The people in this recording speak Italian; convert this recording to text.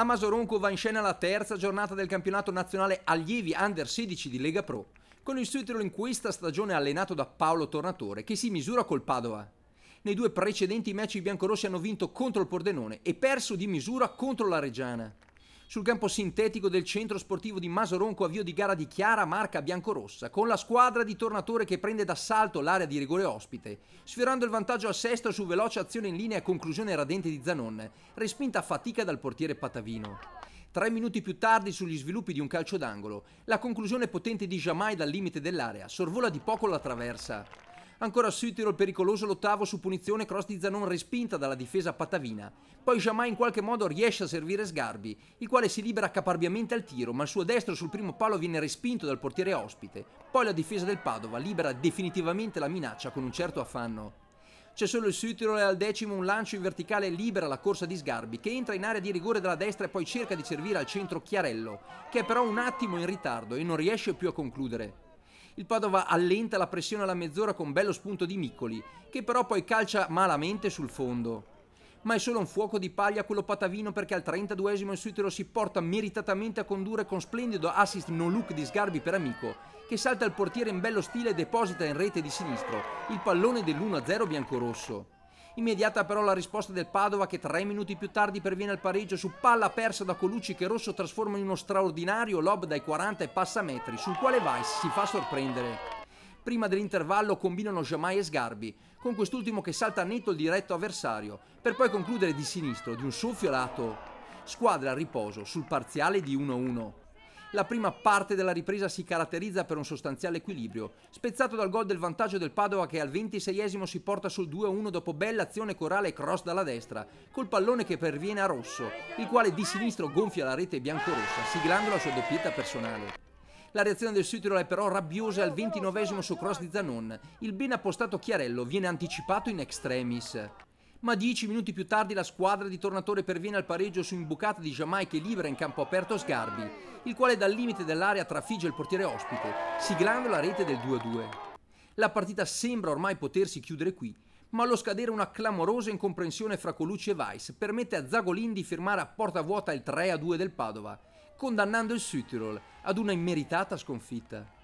A Masoronco va in scena la terza giornata del campionato nazionale allievi under 16 di Lega Pro, con il suo titolo in questa stagione allenato da Paolo Tornatore, che si misura col Padova. Nei due precedenti match i biancorossi hanno vinto contro il Pordenone e perso di misura contro la Reggiana sul campo sintetico del centro sportivo di Masoronco avvio di gara di chiara marca biancorossa con la squadra di tornatore che prende d'assalto l'area di rigore ospite, sfiorando il vantaggio a sesto su veloce azione in linea e conclusione radente di Zanon, respinta a fatica dal portiere Patavino. Tre minuti più tardi sugli sviluppi di un calcio d'angolo, la conclusione potente di Jamai dal limite dell'area sorvola di poco la traversa. Ancora Sütiro il pericoloso l'ottavo su punizione cross di Zanon respinta dalla difesa patavina. Poi Jamai in qualche modo riesce a servire Sgarbi, il quale si libera caparbiamente al tiro, ma il suo destro sul primo palo viene respinto dal portiere ospite. Poi la difesa del Padova libera definitivamente la minaccia con un certo affanno. C'è solo il Sütiro e al decimo un lancio in verticale libera la corsa di Sgarbi, che entra in area di rigore dalla destra e poi cerca di servire al centro Chiarello, che è però un attimo in ritardo e non riesce più a concludere. Il Padova allenta la pressione alla mezz'ora con bello spunto di Miccoli, che però poi calcia malamente sul fondo. Ma è solo un fuoco di paglia quello patavino perché al 32esimo il Suitero si porta meritatamente a condurre con splendido assist no look di Sgarbi per amico, che salta il portiere in bello stile e deposita in rete di sinistro il pallone dell'1-0 biancorosso. Immediata però la risposta del Padova che tre minuti più tardi perviene al pareggio su palla persa da Colucci che Rosso trasforma in uno straordinario lob dai 40 e passa metri sul quale Weiss si fa sorprendere. Prima dell'intervallo combinano Jamai e Sgarbi, con quest'ultimo che salta netto il diretto avversario, per poi concludere di sinistro di un soffio lato. Squadra a riposo sul parziale di 1-1. La prima parte della ripresa si caratterizza per un sostanziale equilibrio, spezzato dal gol del vantaggio del Padova che al 26esimo si porta sul 2-1 dopo bella azione corale e cross dalla destra, col pallone che perviene a Rosso, il quale di sinistro gonfia la rete biancorossa, siglando la sua doppietta personale. La reazione del Sutiro è però rabbiosa al 29esimo su cross di Zanon. Il ben appostato Chiarello viene anticipato in extremis ma dieci minuti più tardi la squadra di Tornatore perviene al pareggio su imbucata di Giamaica e libera in campo aperto Sgarbi, il quale dal limite dell'area trafigge il portiere ospite, siglando la rete del 2-2. La partita sembra ormai potersi chiudere qui, ma allo scadere una clamorosa incomprensione fra Colucci e Weiss permette a Zagolin di firmare a porta vuota il 3-2 del Padova, condannando il Südtirol ad una immeritata sconfitta.